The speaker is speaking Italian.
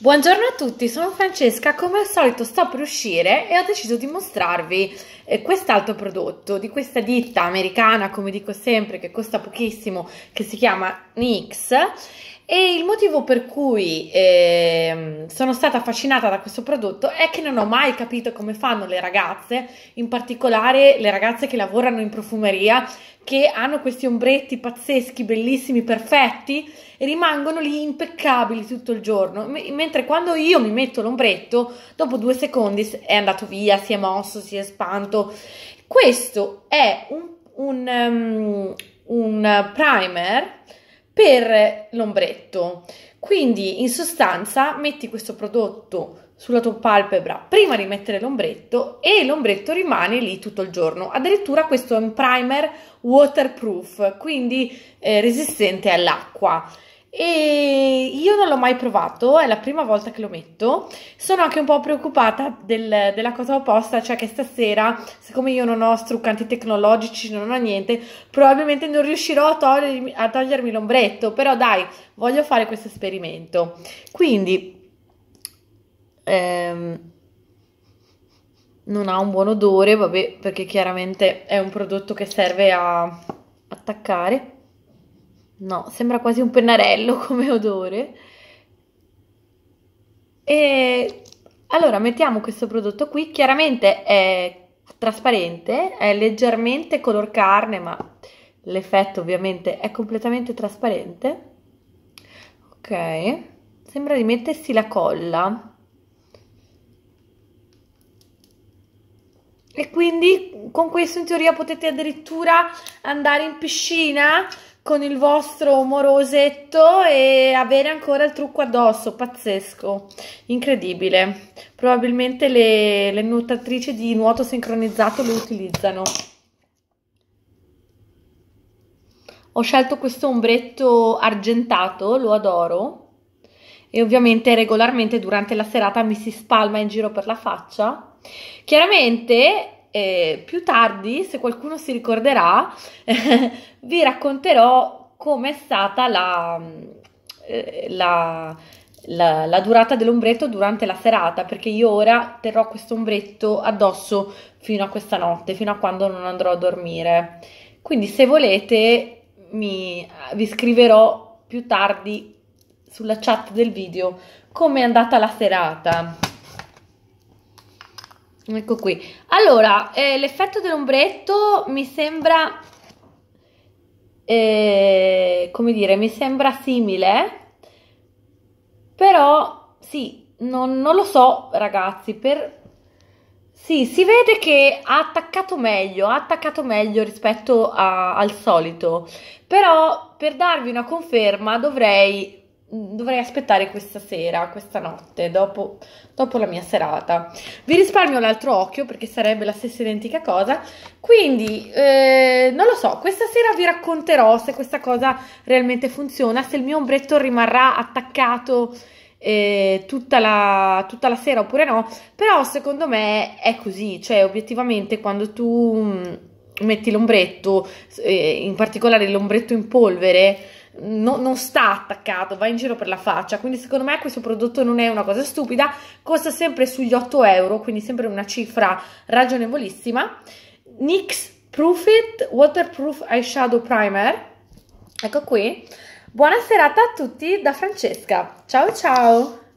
Buongiorno a tutti, sono Francesca, come al solito sto per uscire e ho deciso di mostrarvi eh, quest'altro prodotto di questa ditta americana, come dico sempre, che costa pochissimo, che si chiama NYX e il motivo per cui eh, sono stata affascinata da questo prodotto è che non ho mai capito come fanno le ragazze, in particolare le ragazze che lavorano in profumeria, che hanno questi ombretti pazzeschi, bellissimi, perfetti e rimangono lì impeccabili tutto il giorno. M- mentre quando io mi metto l'ombretto, dopo due secondi è andato via, si è mosso, si è spanto. Questo è un, un, um, un primer per l'ombretto. Quindi in sostanza metti questo prodotto sulla tua palpebra prima di mettere l'ombretto e l'ombretto rimane lì tutto il giorno. Addirittura questo è un primer waterproof, quindi eh, resistente all'acqua e io non l'ho mai provato, è la prima volta che lo metto. Sono anche un po' preoccupata del, della cosa opposta, cioè che stasera, siccome io non ho struccanti tecnologici, non ho niente, probabilmente non riuscirò a, togliermi, a togliermi l'ombretto, però dai, voglio fare questo esperimento. Quindi, ehm, non ha un buon odore, vabbè, perché chiaramente è un prodotto che serve a attaccare No, sembra quasi un pennarello come odore. E allora mettiamo questo prodotto qui, chiaramente è trasparente, è leggermente color carne, ma l'effetto ovviamente è completamente trasparente. Ok, sembra di mettersi la colla. E quindi con questo in teoria potete addirittura andare in piscina con il vostro morosetto e avere ancora il trucco addosso, pazzesco, incredibile. Probabilmente le, le nuotatrici di nuoto sincronizzato lo utilizzano. Ho scelto questo ombretto argentato, lo adoro, e ovviamente regolarmente durante la serata mi si spalma in giro per la faccia. Chiaramente eh, più tardi, se qualcuno si ricorderà, vi racconterò com'è stata la, eh, la, la, la, durata dell'ombretto durante la serata, perché io ora terrò questo ombretto addosso fino a questa notte, fino a quando non andrò a dormire. Quindi se volete mi, vi scriverò più tardi sulla chat del video come è andata la serata. Ecco qui. Allora, eh, l'effetto dell'ombretto mi sembra, eh, come dire, mi sembra simile, però sì, non, non lo so ragazzi, per... Sì, si vede che ha attaccato meglio, ha attaccato meglio rispetto a, al solito, però per darvi una conferma dovrei dovrei aspettare questa sera, questa notte, dopo, dopo, la mia serata. Vi risparmio l'altro occhio perché sarebbe la stessa identica cosa. Quindi, eh, non lo so, questa sera vi racconterò se questa cosa realmente funziona, se il mio ombretto rimarrà attaccato eh, tutta, la, tutta, la, sera oppure no. Però secondo me è così, cioè obiettivamente quando tu mm, metti l'ombretto, eh, in particolare l'ombretto in polvere, no, non sta attaccato, va in giro per la faccia, quindi secondo me questo prodotto non è una cosa stupida, costa sempre sugli 8 euro, quindi sempre una cifra ragionevolissima. NYX Proof It Waterproof Eyeshadow Primer, ecco qui. Buona serata a tutti da Francesca, ciao ciao!